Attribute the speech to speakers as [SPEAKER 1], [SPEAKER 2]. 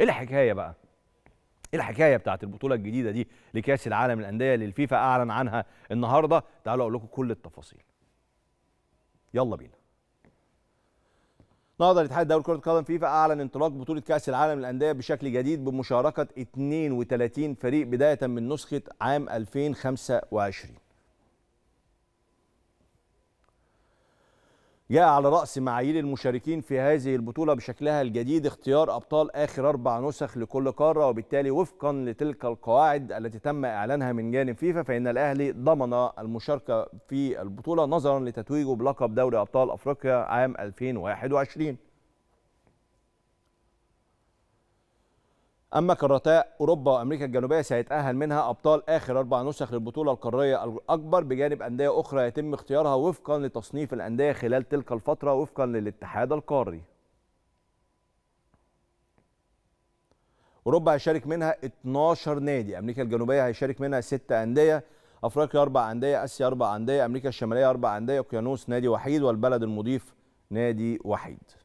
[SPEAKER 1] ايه الحكايه بقى ايه الحكايه بتاعت البطوله الجديده دي لكاس العالم للانديه اللي الفيفا اعلن عنها النهارده تعالوا اقول لكم كل التفاصيل يلا بينا نهضة الاتحاد الدولي لكرة القدم فيفا أعلن انطلاق بطولة كأس العالم للأندية بشكل جديد بمشاركة 32 فريق بداية من نسخة عام 2025 جاء على رأس معايير المشاركين في هذه البطولة بشكلها الجديد اختيار أبطال آخر أربع نسخ لكل قارة وبالتالي وفقا لتلك القواعد التي تم إعلانها من جانب فيفا فإن الأهلي ضمن المشاركة في البطولة نظرا لتتويجه بلقب دوري أبطال أفريقيا عام 2021 أما كاراتا أوروبا وأمريكا الجنوبية سيتأهل منها أبطال آخر أربع نسخ للبطولة القارية الأكبر بجانب أندية أخرى يتم اختيارها وفقا لتصنيف الأندية خلال تلك الفترة وفقا للاتحاد القاري. أوروبا هيشارك منها 12 نادي، أمريكا الجنوبية هيشارك منها 6 أندية، أفريقيا 4 أندية، آسيا 4 أندية، أمريكا الشمالية 4 أندية، أوقيانوس نادي وحيد والبلد المضيف نادي وحيد.